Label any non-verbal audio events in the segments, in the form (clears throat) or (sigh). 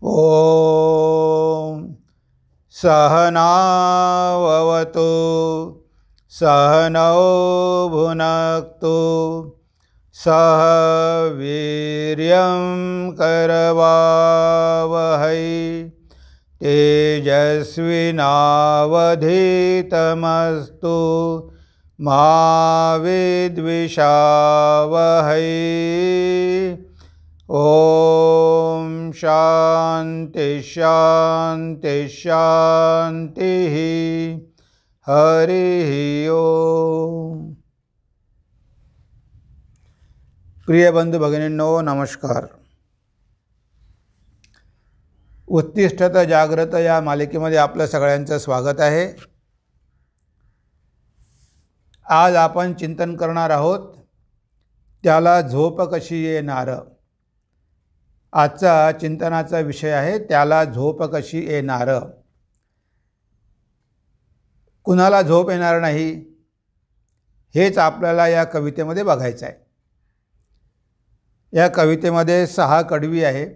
ॐ सहनावतु सहनौ भुनक्तु सह वीर्यं करवावहै तेजस्विनावधीतमस्तु मा विद्विषावहै ॐ शान्ति शान्ति शान्तिः हरी ओ प्रिय बंधू भगिनींनो नमस्कार उत्तिष्ठत जाग्रत या मालिकेमध्ये आपलं सगळ्यांचं स्वागत आहे आज आपण चिंतन करणार आहोत त्याला झोप कशी येणार आजचा चिंतनाचा विषय आहे त्याला झोप कशी येणार कुणाला झोप येणार नाही हेच आपल्याला या कवितेमध्ये बघायचं आहे या कवितेमध्ये सहा कडवी आहे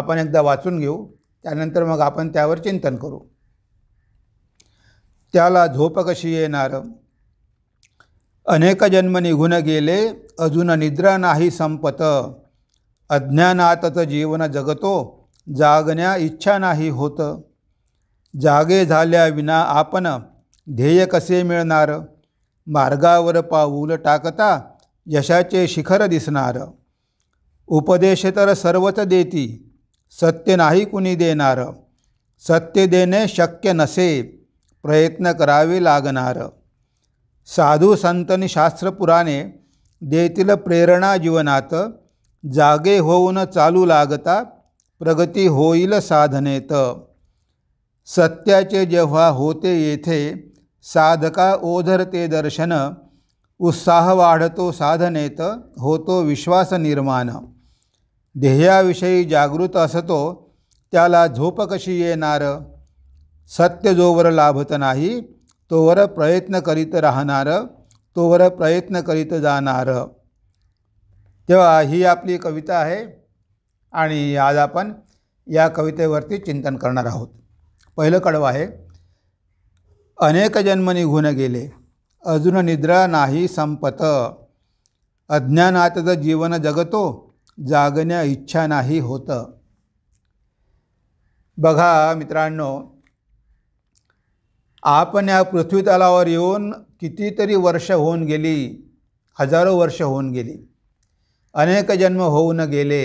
आपण एकदा वाचून घेऊ त्यानंतर मग आपण त्यावर चिंतन करू त्याला झोप कशी येणार अनेक जन्म निघून गेले अजून निद्रा नाही संपत अज्ञानातच जीवन जगतो जागण्या इच्छा नाही होत जागे झाल्याविना आपण ध्येय कसे मिळणार मार्गावर पाऊल टाकता यशाचे शिखर दिसणार उपदेश तर सर्वच देती सत्य नाही कुणी देणार सत्य देणे शक्य नसे प्रयत्न करावे लागणार साधू संतनी शास्त्रपुराणे देतील प्रेरणा जीवनात जागे होऊन चालू लागता प्रगती होईल साधनेत सत्याचे जेव्हा होते येथे साधका ओझरते दर्शन उत्साह वाढतो साधनेत होतो विश्वास निर्माण ध्येयाविषयी जागृत असतो त्याला झोप कशी येणार सत्य जोवर लाभत नाही तोवर प्रयत्न करीत राहणार तोवर प्रयत्न करीत जाणार तेव्हा ही आपली कविता आहे आणि आज आपण या कवितेवरती चिंतन करणार आहोत पहिलं कडवं आहे अनेक जन्म निघून गेले अजून निद्रा नाही संपत अज्ञानात जर जीवन जगतो जागण्या इच्छा नाही होत। बघा मित्रांनो आपण या पृथ्वी येऊन कितीतरी वर्ष होऊन गेली हजारो वर्ष होऊन गेली अनेक जन्म होऊन गेले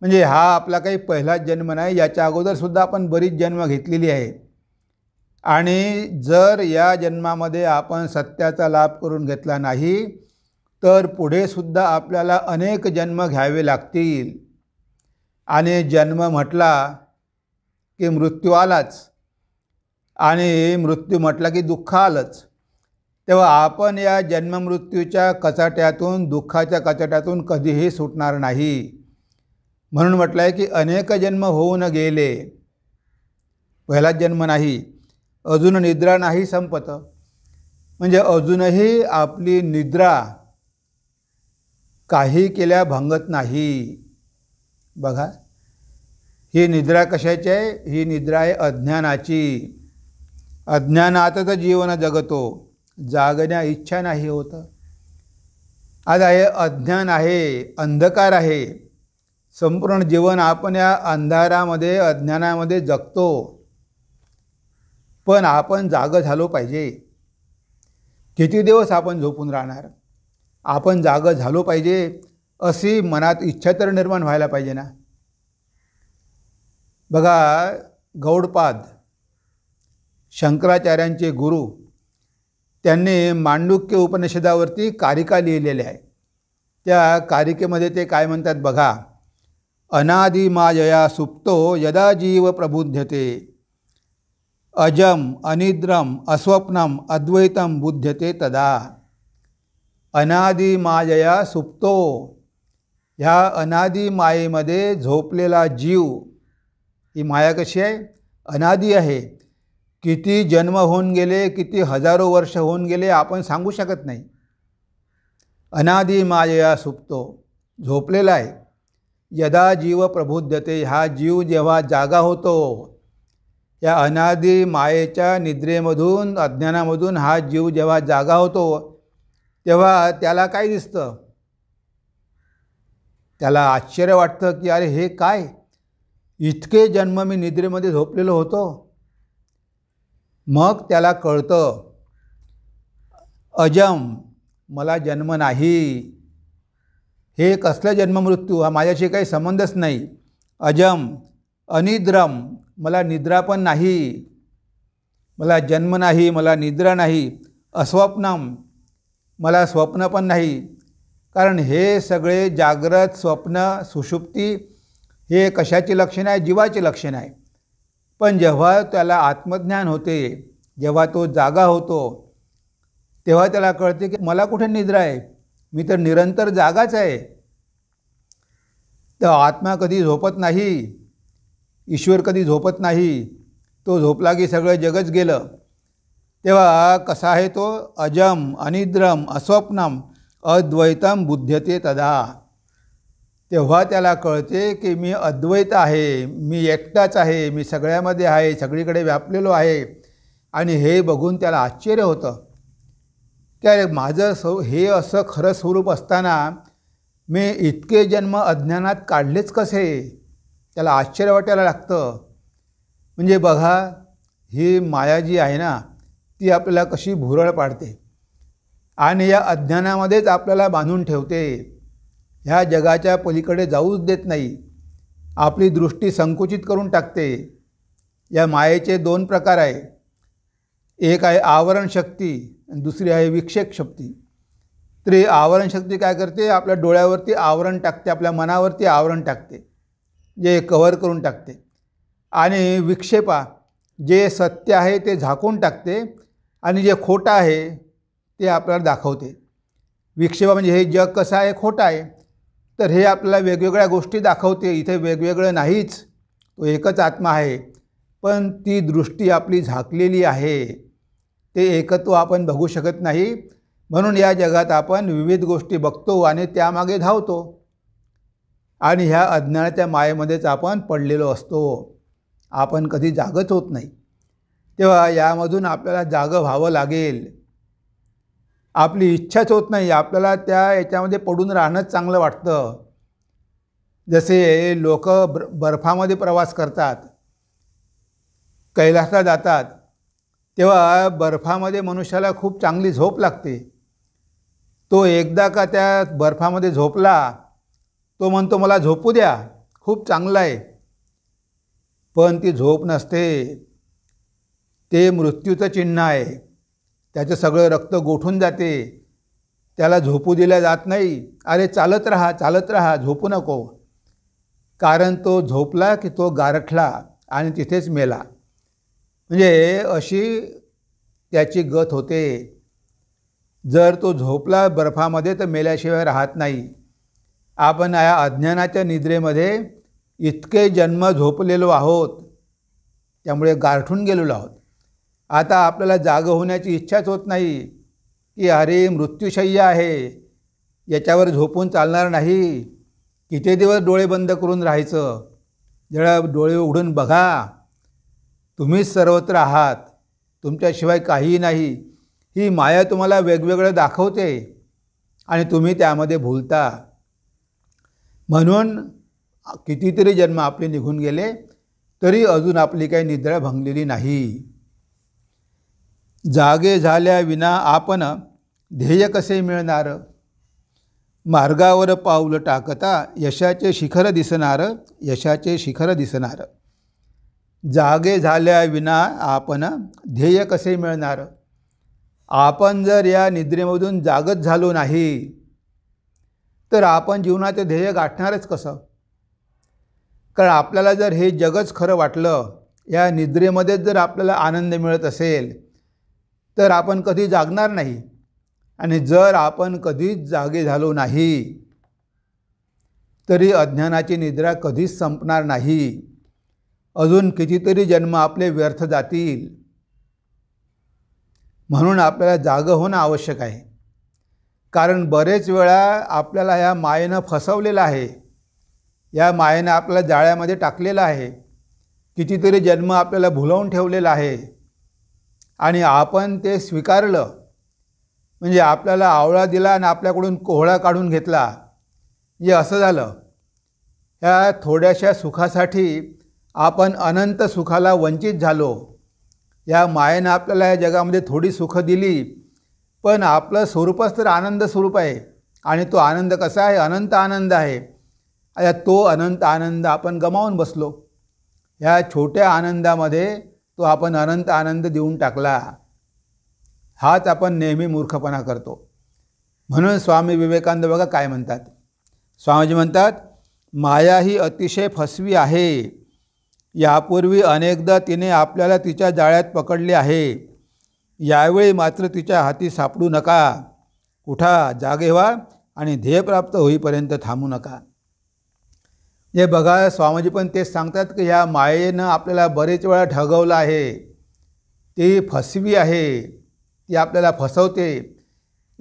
म्हणजे हा आपला काही पहिलाच जन्म नाही याच्या अगोदरसुद्धा आपण बरीच जन्म घेतलेली आहे आणि जर या जन्मामध्ये आपण सत्याचा लाभ करून घेतला नाही तर पुढेसुद्धा आपल्याला अनेक जन्म घ्यावे लागतील आणि जन्म म्हटला की मृत्यू आलाच आणि मृत्यू म्हटला की दुःख आलंच तेव्हा आपण या जन्ममृत्यूच्या कचाट्यातून दुःखाच्या कचाट्यातून कधीही सुटणार नाही म्हणून म्हटलं आहे की अनेक जन्म होऊन गेले पहिलाच जन्म नाही अजून निद्रा नाही संपत म्हणजे अजूनही आपली निद्रा काही केल्या भंगत नाही बघा ही निद्रा कशाची आहे ही निद्रा आहे अज्ञानाची अज्ञानातच जीवन जगतो जागण्या इच्छा नाही होत आज आहे अज्ञान आहे अंधकार आहे संपूर्ण जीवन आपण या अंधारामध्ये अज्ञानामध्ये जगतो पण आपण जाग झालो पाहिजे किती दिवस आपण झोपून राहणार आपण जागं झालो पाहिजे अशी मनात इच्छा तर निर्माण व्हायला पाहिजे ना बघा गौडपाद शंकराचार्यांचे गुरु त्यांनी मांडुक्य उपनिषदावरती कारिका लिहिलेल्या आहे त्या कारिकेमध्ये ते काय म्हणतात बघा अनादिमायया सुप्तो यदा जीव प्रबुध्यते अजम अनिद्रम अस्वप्नम अद्वैतम बुध्यते तदा अनादिमायया सुप्तो ह्या अनादी मायेमध्ये झोपलेला जीव ही माया कशी आहे अनादि आहे किती जन्म होऊन गेले किती हजारो वर्ष होऊन गेले आपण सांगू शकत नाही अनादि माया सुप्तो झोपलेला आहे यदा जीव प्रबुद्धते हा जीव जेव्हा जागा होतो या अनादि मायेच्या निद्रेमधून अज्ञानामधून हा जीव जेव्हा जागा होतो तेव्हा त्याला काय दिसतं त्याला आश्चर्य वाटतं की अरे हे काय इतके जन्म मी निद्रेमध्ये झोपलेलो होतो मग त्याला कळतं अजम मला जन्म नाही हे कसलं जन्ममृत्यू हा माझ्याशी काही संबंधच नाही अजम अनिद्रम मला निद्रा पण नाही मला जन्म नाही मला निद्रा नाही अस्वप्नम मला स्वप्न पण नाही कारण हे सगळे जाग्रत स्वप्न सुषुप्ती हे कशाची लक्षणं आहे जीवाची लक्षणं आहे पण जेव्हा त्याला आत्मज्ञान होते जेव्हा तो जागा होतो तेव्हा त्याला कळते की मला कुठे निद्रा आहे मी तर निरंतर जागाच आहे तर आत्मा कधी झोपत नाही ईश्वर कधी झोपत नाही तो झोपला की सगळं जगच गेलं तेव्हा कसा आहे तो अजम अनिद्रम अस्वप्नम अद्वैतम बुद्ध्यते तदा तेव्हा त्याला कळते की मी अद्वैत आहे मी एकटाच आहे मी सगळ्यामध्ये आहे सगळीकडे व्यापलेलो आहे आणि हे बघून त्याला आश्चर्य होतं की अरे माझं स्व हे असं खरं स्वरूप असताना मी इतके जन्म अज्ञानात काढलेच कसे त्याला आश्चर्य वाटायला लागतं म्हणजे बघा ही माया जी आहे ना ती आपल्याला कशी भुरळ पाडते आणि या अज्ञानामध्येच आपल्याला बांधून ठेवते ह्या जगाच्या पलीकडे जाऊच देत नाही आपली दृष्टी संकुचित करून टाकते या मायेचे दोन प्रकार आहे एक आहे आवरण शक्ती आणि दुसरी आहे विक्षेप शक्ती तरी आवरण शक्ती काय करते आपल्या डोळ्यावरती आवरण टाकते आपल्या मनावरती आवरण टाकते जे कवर करून टाकते आणि विक्षेपा जे सत्य आहे ते झाकून टाकते आणि जे खोटं आहे ते आपल्याला दाखवते विक्षेपा म्हणजे हे जग कसं आहे खोटं आहे तर हे आपल्याला वेगवेगळ्या गोष्टी दाखवते इथे वेगवेगळं नाहीच तो एकच आत्मा आहे पण ती दृष्टी आपली झाकलेली आहे ते एकत्व आपण बघू शकत नाही म्हणून या जगात आपण विविध गोष्टी बघतो आणि त्यामागे धावतो आणि ह्या अज्ञानाच्या मायेमध्येच आपण पडलेलो असतो आपण कधी जागत होत नाही तेव्हा यामधून आपल्याला जागं व्हावं लागेल आपली इच्छाच होत नाही आपल्याला त्या याच्यामध्ये पडून राहणंच चांगलं वाटतं जसे लोक ब्र बर्फामध्ये प्रवास करतात कैलासला जातात तेव्हा बर्फामध्ये मनुष्याला खूप चांगली झोप लागते तो एकदा का त्या बर्फामध्ये झोपला तो म्हणतो मला झोपू द्या खूप चांगला आहे पण ती झोप नसते ते मृत्यूचं चिन्ह आहे त्याचं सगळं रक्त गोठून जाते त्याला झोपू दिल्या जात नाही अरे चालत राहा चालत राहा झोपू नको कारण तो झोपला की तो गारठला आणि तिथेच मेला म्हणजे अशी त्याची गत होते जर तो झोपला बर्फामध्ये तर मेल्याशिवाय राहत नाही आपण या अज्ञानाच्या निद्रेमध्ये इतके जन्म झोपलेलो आहोत त्यामुळे गारठून गेलेलो आहोत आता आपल्याला जागं होण्याची इच्छाच होत नाही की अरे मृत्यूशय्य आहे याच्यावर झोपून चालणार नाही किती दिवस डोळे बंद करून राहायचं जरा डोळे उघडून बघा तुम्हीच सर्वत्र आहात तुमच्याशिवाय काहीही नाही ही माया तुम्हाला वेगवेगळं दाखवते आणि तुम्ही त्यामध्ये भुलता म्हणून कितीतरी जन्म आपले निघून गेले तरी अजून आपली काही निद्रा भंगलेली नाही जागे झाल्याविना आपण ध्येय कसे मिळणार मार्गावर पाऊल टाकता यशाचे शिखर दिसणार यशाचे शिखर दिसणार जागे झाल्याविना आपण ध्येय कसे मिळणार आपण जर या निद्रेमधून जागत झालो नाही तर आपण जीवनाचे ध्येय गाठणारच कसं कारण आपल्याला जर हे जगच खरं वाटलं या निद्रेमध्येच जर आपल्याला आनंद मिळत असेल तर आपण कधी जागणार नाही आणि जर आपण कधीच जागे झालो नाही तरी अज्ञानाची निद्रा कधीच संपणार नाही अजून कितीतरी जन्म आपले व्यर्थ जातील म्हणून आपल्याला जागं होणं आवश्यक आहे कारण बरेच वेळा आपल्याला या मायेनं फसवलेलं आहे या मायेनं आपल्याला जाळ्यामध्ये टाकलेलं आहे कितीतरी जन्म आपल्याला भुलवून ठेवलेला आहे आणि आपण ते स्वीकारलं म्हणजे आपल्याला आवळा दिला आणि आपल्याकडून कोहळा काढून घेतला जे असं झालं ह्या थोड्याशा सुखासाठी आपण अनंत सुखाला वंचित झालो या मायेनं आपल्याला या जगामध्ये थोडी सुख दिली पण आपलं स्वरूपच तर आनंद स्वरूप आहे आणि तो आनंद कसा आहे अनंत आनंद आहे तो अनंत आनंद आपण गमावून बसलो ह्या छोट्या आनंदामध्ये तो आपण अनंत आनंद देऊन टाकला हाच आपण नेहमी मूर्खपणा करतो म्हणून स्वामी विवेकानंद बघा काय म्हणतात स्वामीजी म्हणतात माया ही अतिशय फसवी आहे यापूर्वी अनेकदा तिने आपल्याला तिच्या जाळ्यात पकडले आहे यावेळी मात्र तिच्या हाती सापडू नका उठा जागे व्हा आणि ध्येय प्राप्त होईपर्यंत थांबू नका जे बघा स्वामीजी पण तेच सांगतात की ह्या मायेनं आपल्याला बरेच वेळा ठगवलं आहे ती फसवी आहे ती आपल्याला फसवते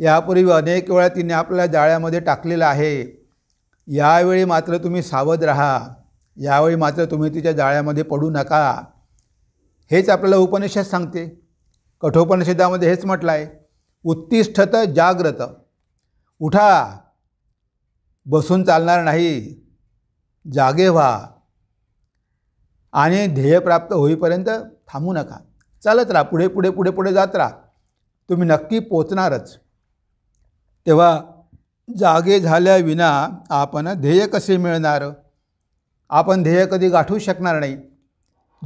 यापूर्वी अनेक वेळा तिने आपल्याला जाळ्यामध्ये टाकलेलं आहे यावेळी मात्र तुम्ही सावध राहा यावेळी मात्र तुम्ही तिच्या जाळ्यामध्ये पडू नका हेच आपल्याला उपनिषद सांगते कठोपनिषदामध्ये हेच म्हटलं आहे उत्तिष्ठत जाग्रत उठा बसून चालणार नाही जागे व्हा आणि ध्येय प्राप्त होईपर्यंत थांबू नका चालत राहा पुढे पुढे पुढे पुढे जात राहा तुम्ही नक्की पोचणारच तेव्हा जागे झाल्याविना आपण ध्येय कसे मिळणार आपण ध्येय कधी गाठू शकणार नाही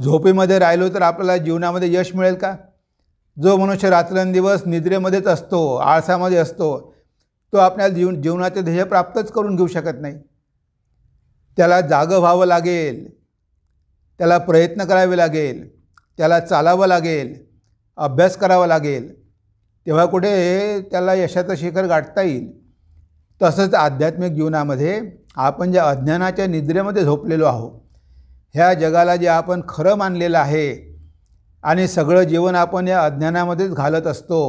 झोपेमध्ये राहिलो तर आपल्याला जीवनामध्ये यश मिळेल का जो मनुष्य रात्रंदिवस निद्रेमध्येच असतो आळसामध्ये असतो तो आपल्या जीव जीवनाचे ध्येय प्राप्तच करून घेऊ शकत नाही त्याला जागं व्हावं लागेल त्याला प्रयत्न करावे लागेल त्याला चालावं लागेल अभ्यास करावा लागेल तेव्हा कुठे त्याला यशाचं शिखर गाठता येईल तसंच आध्यात्मिक जीवनामध्ये आपण ज्या अज्ञानाच्या निद्रेमध्ये झोपलेलो आहोत ह्या जगाला जे आपण खरं मानलेलं आहे आणि सगळं जीवन आपण या अज्ञानामध्येच घालत असतो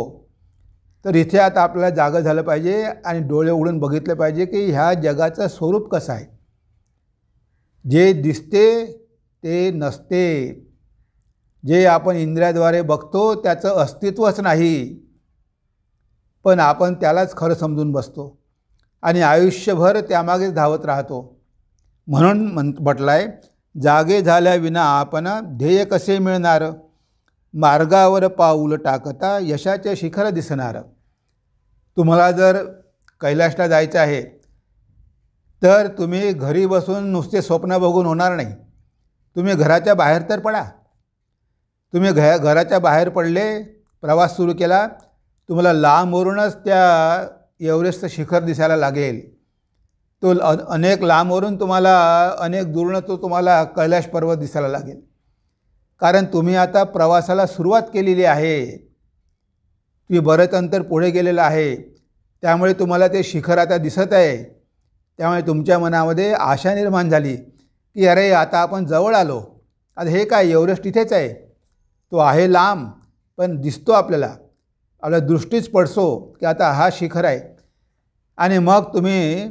तर इथे आता आपल्याला जागं झालं पाहिजे आणि डोळे उघडून बघितलं पाहिजे की ह्या जगाचं स्वरूप कसं आहे जे दिसते ते नसते जे आपण इंद्रियाद्वारे बघतो त्याचं अस्तित्वच नाही पण आपण त्यालाच खरं समजून बसतो आणि आयुष्यभर त्यामागेच धावत राहतो म्हणून म्हण म्हटलं आहे जागे झाल्याविना आपण ध्येय कसे मिळणार मार्गावर पाऊल टाकता यशाचे शिखर दिसणार तुम्हाला जर कैलाशला जायचं आहे तर तुम्ही घरी बसून नुसते स्वप्न बघून होणार नाही तुम्ही घराच्या बाहेर तर पडा तुम्ही घ घराच्या बाहेर पडले प्रवास सुरू केला तुम्हाला लांबवरूनच त्या एव्हरेस्टचं शिखर दिसायला लागेल तो अनेक लांबवरून तुम्हाला अनेक दूरनं तो तुम्हाला कैलाश पर्वत दिसायला लागेल कारण तुम्ही आता प्रवासाला सुरुवात केलेली आहे तुम्ही बरंच अंतर पुढे गेलेलं आहे त्यामुळे तुम्हाला ते शिखर आता दिसत आहे त्यामुळे तुमच्या मनामध्ये आशा निर्माण झाली की अरे आता आपण जवळ आलो आता हे काय एव्हरेस्ट इथेच आहे तो आहे लांब पण दिसतो आपल्याला आपल्या दृष्टीच पडसो की आता हा शिखर आहे आणि मग तुम्ही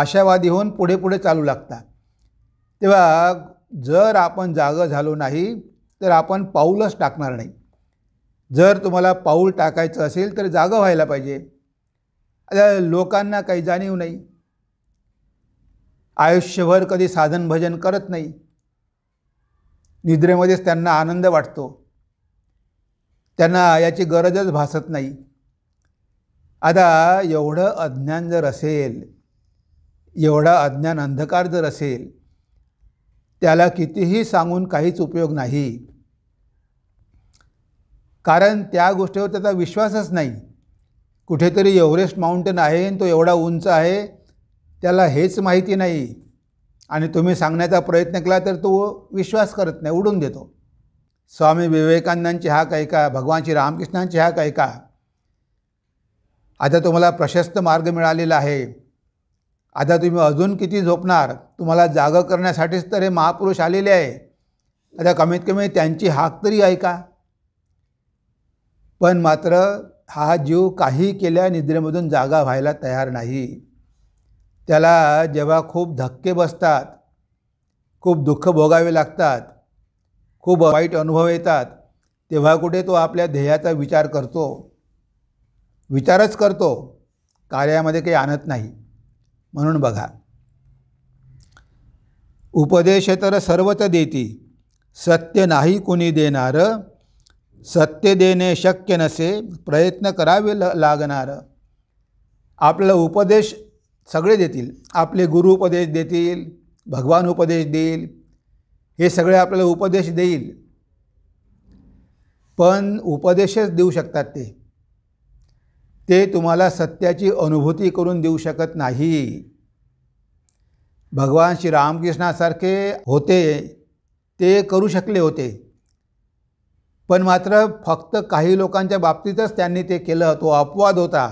आशावादी होऊन पुढे पुढे चालू लागता तेव्हा जर आपण जागं झालो नाही तर आपण पाऊलच टाकणार नाही जर तुम्हाला पाऊल टाकायचं असेल तर जागं व्हायला पाहिजे लोकांना काही जाणीव नाही आयुष्यभर कधी साधन भजन करत नाही निद्रेमध्येच त्यांना आनंद वाटतो त्यांना याची गरजच भासत नाही आता एवढं अज्ञान जर असेल एवढा अज्ञान अंधकार जर असेल त्याला कितीही सांगून काहीच उपयोग नाही कारण त्या गोष्टीवर त्याचा विश्वासच नाही कुठेतरी एव्हरेस्ट माउंटेन आहे तो एवढा उंच आहे त्याला हेच माहिती नाही आणि तुम्ही सांगण्याचा प्रयत्न केला तर तो विश्वास करत नाही उडून देतो स्वामी विवेकानंदांची हा कायका भगवान श्री रामकृष्णांची हा कायका आता तुम्हाला प्रशस्त मार्ग मिळालेला आहे आता तुम्ही अजून किती झोपणार तुम्हाला जागा करण्यासाठीच तर हे महापुरुष आलेले आहे आता कमीत कमी त्यांची हाक तरी ऐका पण मात्र हा जीव काही केल्या निद्रेमधून जागा व्हायला तयार नाही त्याला जेव्हा खूप धक्के बसतात खूप दुःख भोगावे लागतात खूप वाईट अनुभव येतात तेव्हा कुठे तो आपल्या ध्येयाचा विचार करतो विचारच करतो कार्यामध्ये काही आणत नाही म्हणून बघा उपदेश तर सर्वच देती सत्य नाही कुणी देणारं सत्य देणे शक्य नसे प्रयत्न करावे ल लागणार आपला उपदेश सगळे देतील आपले गुरु उपदेश देतील भगवान उपदेश देईल हे सगळे आपल्याला उपदेश देईल पण उपदेशच देऊ शकतात ते ते तुम्हाला सत्याची अनुभूती करून देऊ शकत नाही भगवान श्री रामकृष्णासारखे होते ते करू शकले होते पण मात्र फक्त काही लोकांच्या बाबतीतच त्यांनी ते केलं तो अपवाद होता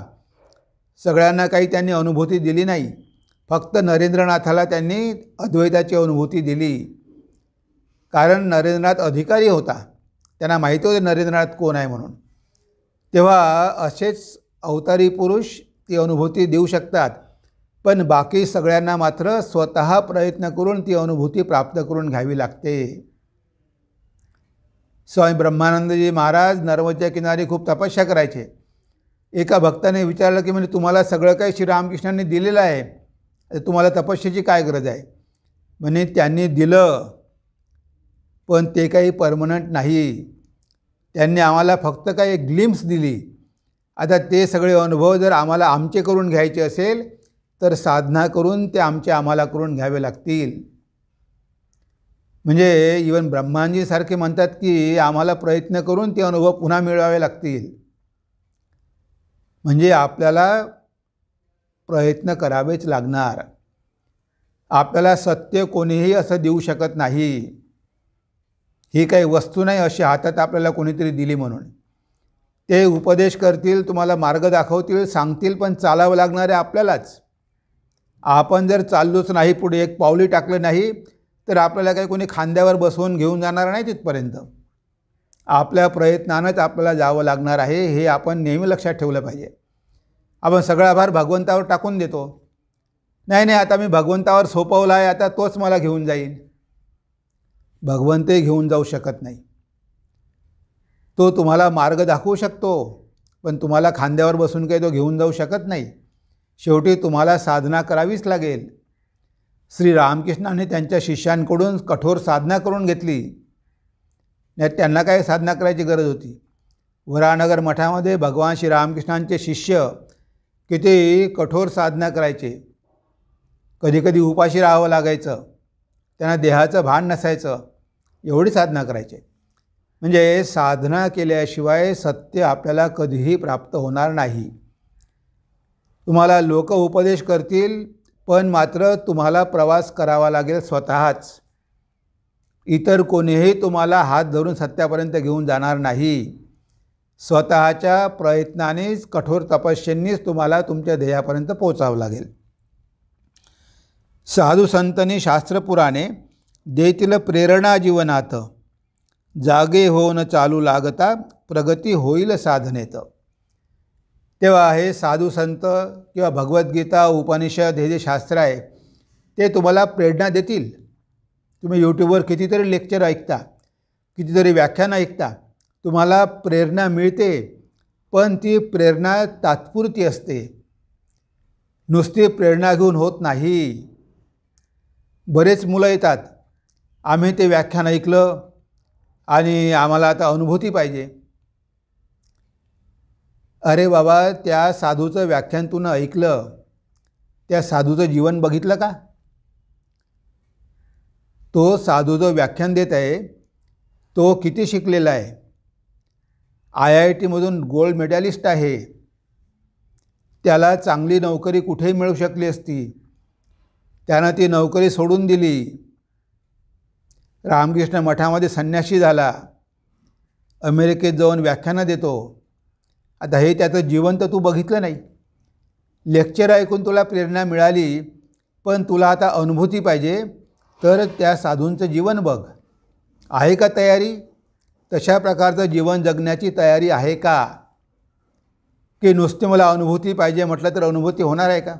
सगळ्यांना काही त्यांनी अनुभूती दिली नाही फक्त नरेंद्रनाथाला त्यांनी अद्वैताची अनुभूती दिली कारण नरेंद्रनाथ अधिकारी होता त्यांना माहीत होते नरेंद्रनाथ कोण आहे म्हणून तेव्हा असेच अवतारी पुरुष ती अनुभूती देऊ शकतात पण बाकी सगळ्यांना मात्र स्वतः प्रयत्न करून ती अनुभूती प्राप्त करून घ्यावी लागते स्वामी ब्रह्मानंदजी महाराज नर्मदच्या किनारी खूप तपस्या करायचे एका भक्ताने विचारलं की म्हणजे तुम्हाला सगळं काही श्री रामकृष्णांनी दिलेलं आहे तुम्हाला तपश्याची काय गरज आहे म्हणे त्यांनी दिलं पण ते काही परमनंट नाही त्यांनी आम्हाला फक्त काही ग्लिम्स दिली आता ते सगळे अनुभव जर आम्हाला आमचे करून घ्यायचे असेल तर साधना करून ते आमचे आम्हाला करून घ्यावे लागतील म्हणजे इवन ब्रह्मांजीसारखे म्हणतात की आम्हाला प्रयत्न करून ते अनुभव पुन्हा मिळवावे लागतील म्हणजे आपल्याला प्रयत्न करावेच लागणार आपल्याला सत्य कोणीही असं देऊ शकत नाही ही काही वस्तू नाही अशी हातात आपल्याला कोणीतरी दिली म्हणून ते उपदेश करतील तुम्हाला मार्ग दाखवतील सांगतील पण चालावं लागणार आहे आपल्यालाच आपण जर चाललोच नाही पुढे एक पावली टाकलं नाही तर आपल्याला काही कोणी खांद्यावर बसवून घेऊन जाणार नाही तिथपर्यंत आपल्या प्रयत्नानंच आपल्याला जावं लागणार आहे हे आपण नेहमी लक्षात ठेवलं पाहिजे आपण सगळा भार भगवंतावर टाकून देतो नाही नाही आता मी भगवंतावर सोपवला आहे आता तोच मला घेऊन जाईल भगवंतही घेऊन जाऊ शकत नाही तो तुम्हाला मार्ग दाखवू शकतो पण तुम्हाला खांद्यावर बसून काही तो घेऊन जाऊ शकत नाही शेवटी तुम्हाला साधना करावीच लागेल श्री रामकृष्णाने त्यांच्या शिष्यांकडून कठोर साधना करून घेतली नाही त्यांना काही साधना करायची गरज होती वरानगर मठामध्ये भगवान श्री रामकृष्णांचे शिष्य किती कठोर साधना करायचे कधीकधी उपाशी राहावं लागायचं त्यांना देहाचं भान नसायचं एवढी साधना करायचे म्हणजे साधना केल्याशिवाय सत्य आपल्याला कधीही प्राप्त होणार नाही तुम्हाला लोक उपदेश करतील पण मात्र तुम्हाला प्रवास करावा लागेल स्वतःच इतर कोणीही तुम्हाला हात धरून सत्यापर्यंत घेऊन जाणार नाही स्वतःच्या प्रयत्नानेच कठोर तपस्येंनीच तुम्हाला तुमच्या ध्येयापर्यंत पोचावं लागेल साधू संतनी शास्त्रपुराणे देतील प्रेरणा जीवनात जागे होऊन चालू लागता प्रगती होईल साधनेत तेव्हा हे साधू संत किंवा भगवद्गीता उपनिषद हे जे शास्त्र आहे ते तुम्हाला प्रेरणा देतील तुम्ही यूट्यूबवर कितीतरी लेक्चर ऐकता कितीतरी व्याख्यान ऐकता तुम्हाला प्रेरणा मिळते पण ती प्रेरणा तात्पुरती असते नुसती प्रेरणा घेऊन होत नाही बरेच मुलं येतात आम्ही ते व्याख्यान ऐकलं आणि आम्हाला आता अनुभूती पाहिजे अरे बाबा त्या साधूचं व्याख्यान तुनं ऐकलं त्या साधूचं जीवन बघितलं का तो साधू जो व्याख्यान देत आहे तो किती शिकलेला आहे आय आय टीमधून गोल्ड मेडलिस्ट आहे त्याला चांगली नोकरी कुठेही मिळू शकली असती त्यानं ती नोकरी सोडून दिली रामकृष्ण मठामध्ये संन्यासी झाला अमेरिकेत जाऊन व्याख्यानं देतो आता हे त्याचं जीवन तर तू बघितलं नाही लेक्चर ऐकून तुला प्रेरणा मिळाली पण तुला आता अनुभूती पाहिजे तर त्या साधूंचं जीवन बघ आहे का तयारी तशा प्रकारचं जीवन जगण्याची तयारी आहे का की नुसती मला अनुभूती पाहिजे म्हटलं तर अनुभूती होणार आहे का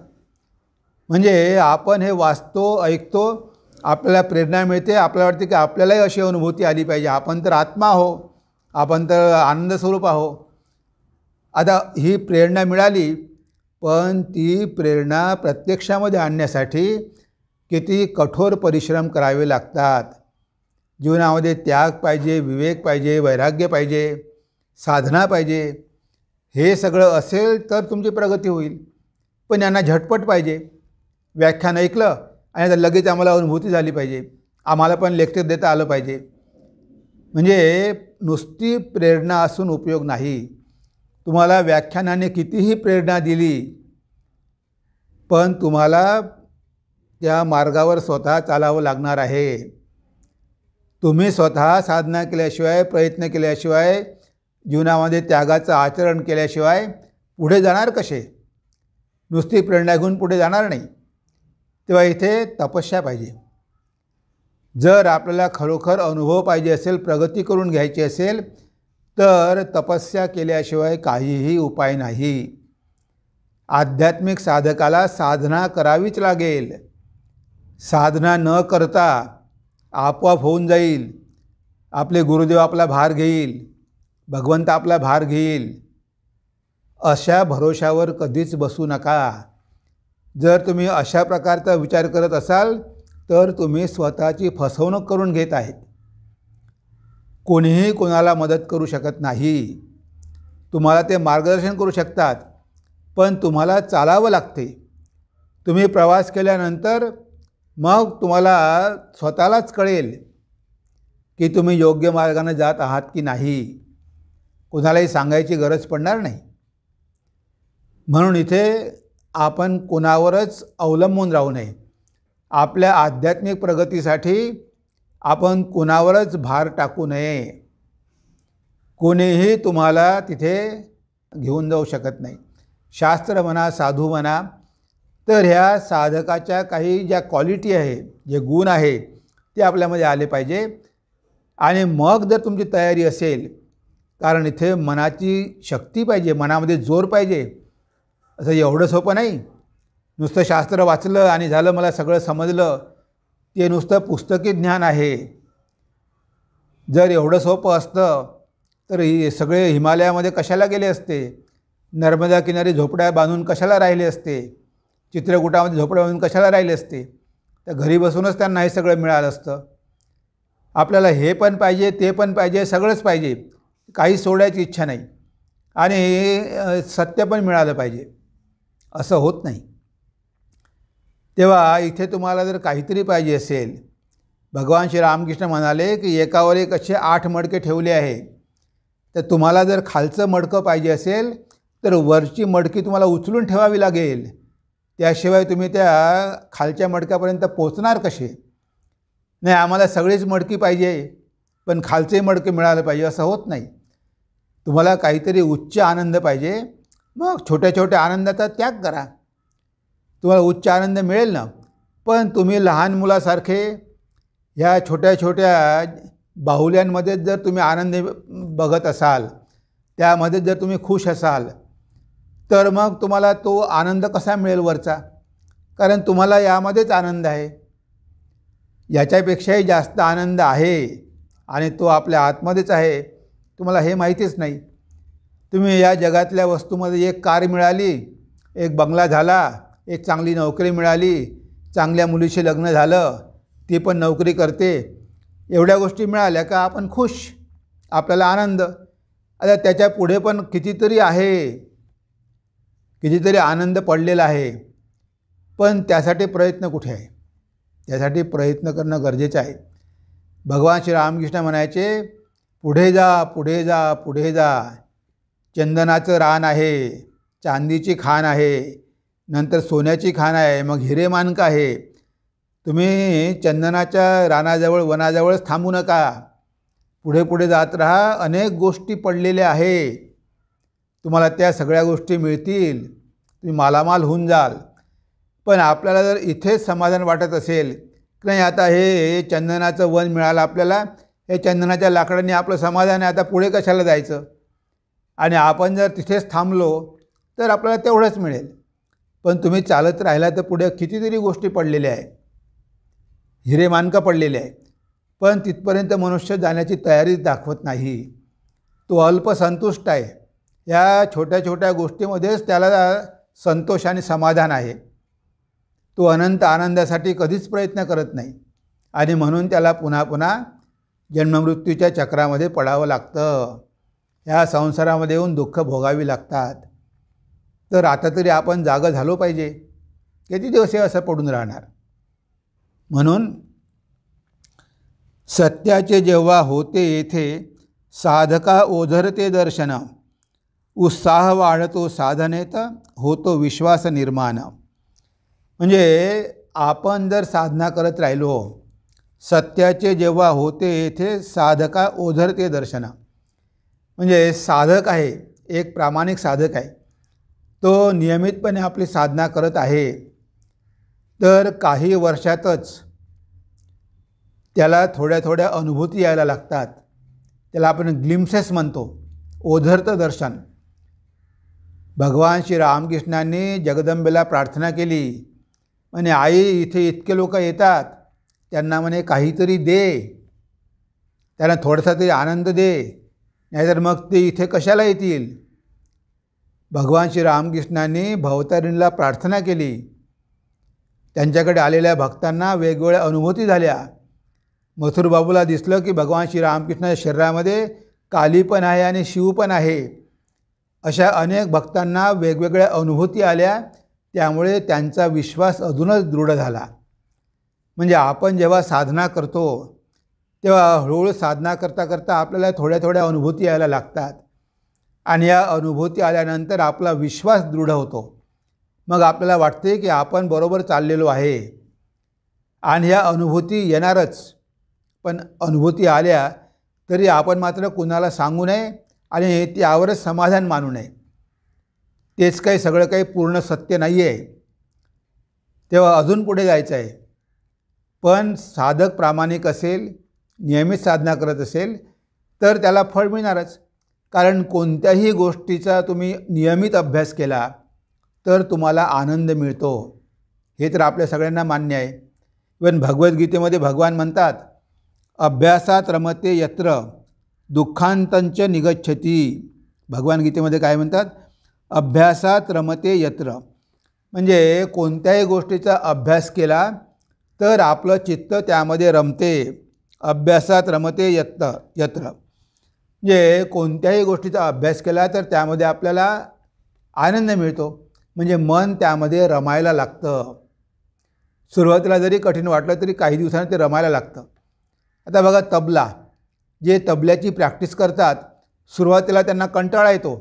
म्हणजे आपण हे वाचतो ऐकतो आपल्याला प्रेरणा मिळते आपल्याला वाटते की आपल्यालाही अशी अनुभूती आली पाहिजे आपण तर आत्मा आहो आपण तर आनंद स्वरूप आहो आता ही प्रेरणा मिळाली पण ती प्रेरणा प्रत्यक्षामध्ये आणण्यासाठी किती कठोर परिश्रम करावे लागतात जीवनामध्ये त्याग पाहिजे विवेक पाहिजे वैराग्य पाहिजे साधना पाहिजे हे सगळं असेल तर तुमची प्रगती होईल पण यांना झटपट पाहिजे व्याख्यान ऐकलं आणि आता लगेच आम्हाला अनुभूती झाली पाहिजे आम्हाला पण लेक्चर देता आलं पाहिजे म्हणजे नुसती प्रेरणा असून उपयोग नाही तुम्हाला व्याख्यानाने कितीही प्रेरणा दिली पण तुम्हाला त्या मार्गावर स्वतः चालावं लागणार आहे तुम्ही स्वतः साधना केल्याशिवाय प्रयत्न केल्याशिवाय जीवनामध्ये त्यागाचं आचरण केल्याशिवाय पुढे जाणार कसे नुसती प्रेरणा घेऊन पुढे जाणार नाही तेव्हा इथे तपस्या पाहिजे जर आपल्याला खरोखर अनुभव पाहिजे असेल प्रगती करून घ्यायची असेल तर तपस्या केल्याशिवाय काहीही उपाय नाही आध्यात्मिक साधकाला साधना करावीच लागेल साधना न करता आपोआप होऊन जाईल आपले गुरुदेव आपला भार घेईल भगवंत आपला भार घेईल अशा भरोशावर कधीच बसू नका जर तुम्ही अशा प्रकारचा विचार करत असाल तर तुम्ही स्वतःची फसवणूक करून घेत आहेत कोणीही कोणाला मदत करू शकत नाही तुम्हाला ते मार्गदर्शन करू शकतात पण तुम्हाला चालावं लागते तुम्ही प्रवास केल्यानंतर मग तुम्हाला स्वतःलाच कळेल की तुम्ही योग्य मार्गाने जात आहात की नाही कुणालाही सांगायची गरज पडणार नाही म्हणून इथे आपण कुणावरच अवलंबून राहू नये आपल्या आध्यात्मिक प्रगतीसाठी आपण कुणावरच भार टाकू नये कोणीही तुम्हाला तिथे घेऊन जाऊ शकत नाही शास्त्र म्हणा साधू म्हणा तर ह्या साधकाच्या काही ज्या क्वालिटी आहे जे गुण आहे ते आपल्यामध्ये आले पाहिजे आणि मग जर तुमची तयारी असेल कारण इथे मनाची शक्ती पाहिजे मनामध्ये जोर पाहिजे असं एवढं सोपं नाही नुसतं शास्त्र वाचलं आणि झालं मला सगळं समजलं ते नुसतं पुस्तकी ज्ञान आहे जर एवढं सोपं असतं तर हे सगळे हिमालयामध्ये कशाला गेले असते नर्मदा किनारी झोपड्या बांधून कशाला राहिले असते चित्रकूटामध्ये झोपड्या म्हणून कशाला राहिले असते तर घरी बसूनच त्यांना हे सगळं मिळालं असतं आपल्याला हे पण पाहिजे ते पण पाहिजे सगळंच पाहिजे काही सोडायची इच्छा नाही आणि सत्य पण मिळालं पाहिजे असं होत नाही तेव्हा इथे तुम्हाला जर काहीतरी पाहिजे असेल भगवान श्री रामकृष्ण म्हणाले की एकावर एक असे आठ मडके ठेवले आहे तर तुम्हाला जर खालचं मडकं पाहिजे असेल तर वरची मडकी तुम्हाला उचलून ठेवावी लागेल त्याशिवाय तुम्ही त्या खालच्या मडक्यापर्यंत पोचणार कसे नाही आम्हाला सगळीच मडकी पाहिजे पण खालचे मडके मिळालं पाहिजे असं होत नाही तुम्हाला काहीतरी उच्च आनंद पाहिजे मग छोट्या छोट्या आनंदाचा त्याग करा तुम्हाला उच्च आनंद मिळेल ना पण तुम्ही लहान मुलासारखे ह्या छोट्या छोट्या बाहुल्यांमध्ये जर तुम्ही आनंद बघत असाल त्यामध्ये जर तुम्ही खुश असाल तर मग तुम्हाला तो आनंद कसा मिळेल वरचा कारण तुम्हाला यामध्येच आनंद आहे याच्यापेक्षाही जास्त आनंद आहे आणि तो आपल्या आतमध्येच आहे तुम्हाला हे माहितीच नाही तुम्ही या जगातल्या वस्तूमध्ये एक कार मिळाली एक बंगला झाला एक चांगली नोकरी मिळाली चांगल्या मुलीशी लग्न झालं ती पण नोकरी करते एवढ्या गोष्टी मिळाल्या का आपण खुश आपल्याला आनंद आता त्याच्या पुढे पण कितीतरी आहे कितीतरी आनंद पडलेला आहे पण त्यासाठी प्रयत्न कुठे आहे त्यासाठी प्रयत्न करणं गरजेचं आहे भगवान श्री रामकृष्ण म्हणायचे पुढे जा पुढे जा पुढे जा चंदनाचं रान आहे चांदीची खाण आहे नंतर सोन्याची खाण आहे मग हिरे मानक आहे तुम्ही चंदनाच्या रानाजवळ वनाजवळच थांबू नका पुढे पुढे जात राहा अनेक गोष्टी पडलेल्या आहे तुम्हाला त्या सगळ्या गोष्टी मिळतील तुम्ही मालामाल होऊन जाल पण आपल्याला जर इथेच समाधान वाटत असेल की नाही आता हे चंदनाचं वन मिळालं आपल्याला हे चंदनाच्या लाकडांनी आपलं समाधान आहे आता पुढे कशाला जायचं आणि आपण जर तिथेच थांबलो तर आपल्याला तेवढंच मिळेल पण तुम्ही चालत राहिला तर पुढे कितीतरी गोष्टी पडलेल्या आहेत हिरे मानका पडलेले आहेत पण तिथपर्यंत मनुष्य जाण्याची तयारीच दाखवत नाही तो अल्पसंतुष्ट आहे या छोट्या छोट्या गोष्टीमध्येच त्याला संतोष आणि समाधान आहे तो अनंत आनंदासाठी कधीच प्रयत्न करत नाही आणि म्हणून त्याला पुन्हा पुन्हा जन्ममृत्यूच्या चक्रामध्ये पडावं लागतं ह्या संसारामध्ये येऊन दुःख भोगावी लागतात तर आता तरी आपण जागं झालो पाहिजे किती दिवस हे असं पडून राहणार म्हणून सत्याचे जेव्हा होते येथे साधका ओझरते दर्शनं उत्साह वाढतो साधनेत होतो विश्वास निर्माण म्हणजे आपण जर साधना करत राहिलो सत्याचे जेव्हा होते येथे साधका ओझरते दर्शना म्हणजे साधक आहे एक प्रामाणिक साधक आहे तो नियमितपणे आपली साधना करत आहे तर काही वर्षातच त्याला थोड्या थोड्या अनुभूती यायला लागतात त्याला आपण ग्लिम्सेस म्हणतो ओझरतं दर्शन भगवान श्री रामकृष्णांनी जगदंबेला प्रार्थना केली म्हणे आई इथे इतके लोक येतात त्यांना म्हणे काहीतरी दे त्यांना थोडासा तरी आनंद दे नाहीतर मग ते इथे कशाला येतील भगवान श्री रामकृष्णांनी भवतारिणीला प्रार्थना केली त्यांच्याकडे आलेल्या भक्तांना वेगवेगळ्या अनुभूती झाल्या मथुरबाबूला दिसलं की भगवान श्री रामकृष्णाच्या शरीरामध्ये काली पण आहे आणि शिव पण आहे अशा अनेक भक्तांना वेगवेगळ्या अनुभूती आल्या त्यामुळे त्यांचा विश्वास अजूनच दृढ झाला म्हणजे आपण जेव्हा साधना करतो तेव्हा हळूहळू साधना करता करता आपल्याला थोड्या थोड्या अनुभूती यायला लागतात आणि या अनुभूती आल्यानंतर आपला विश्वास दृढ होतो मग आपल्याला वाटते की आपण बरोबर चाललेलो आहे आणि ह्या अनुभूती येणारच पण अनुभूती आल्या तरी आपण मात्र कुणाला सांगू नये आणि त्यावरच समाधान मानू नये तेच काही सगळं काही पूर्ण सत्य नाही आहे तेव्हा अजून पुढे जायचं आहे पण साधक प्रामाणिक असेल नियमित साधना करत असेल तर त्याला फळ मिळणारच कारण कोणत्याही गोष्टीचा तुम्ही नियमित अभ्यास केला तर तुम्हाला आनंद मिळतो हे तर आपल्या सगळ्यांना मान्य आहे इवन भगवद्गीतेमध्ये भगवान म्हणतात अभ्यासात रमते यत्र दुःखांतंच निगच्छती भगवान गीतेमध्ये काय म्हणतात अभ्यासात रमते यत्र म्हणजे कोणत्याही गोष्टीचा अभ्यास केला तर आपलं चित्त त्यामध्ये रमते अभ्यासात रमते यत्त यत्र म्हणजे कोणत्याही गोष्टीचा अभ्यास केला तर त्यामध्ये आपल्याला आनंद मिळतो म्हणजे मन त्यामध्ये रमायला लागतं सुरुवातीला जरी कठीण वाटलं तरी काही दिवसांनी ते रमायला लागतं आता बघा तबला जे तबल्याची प्रॅक्टिस करतात सुरुवातीला त्यांना कंटाळा येतो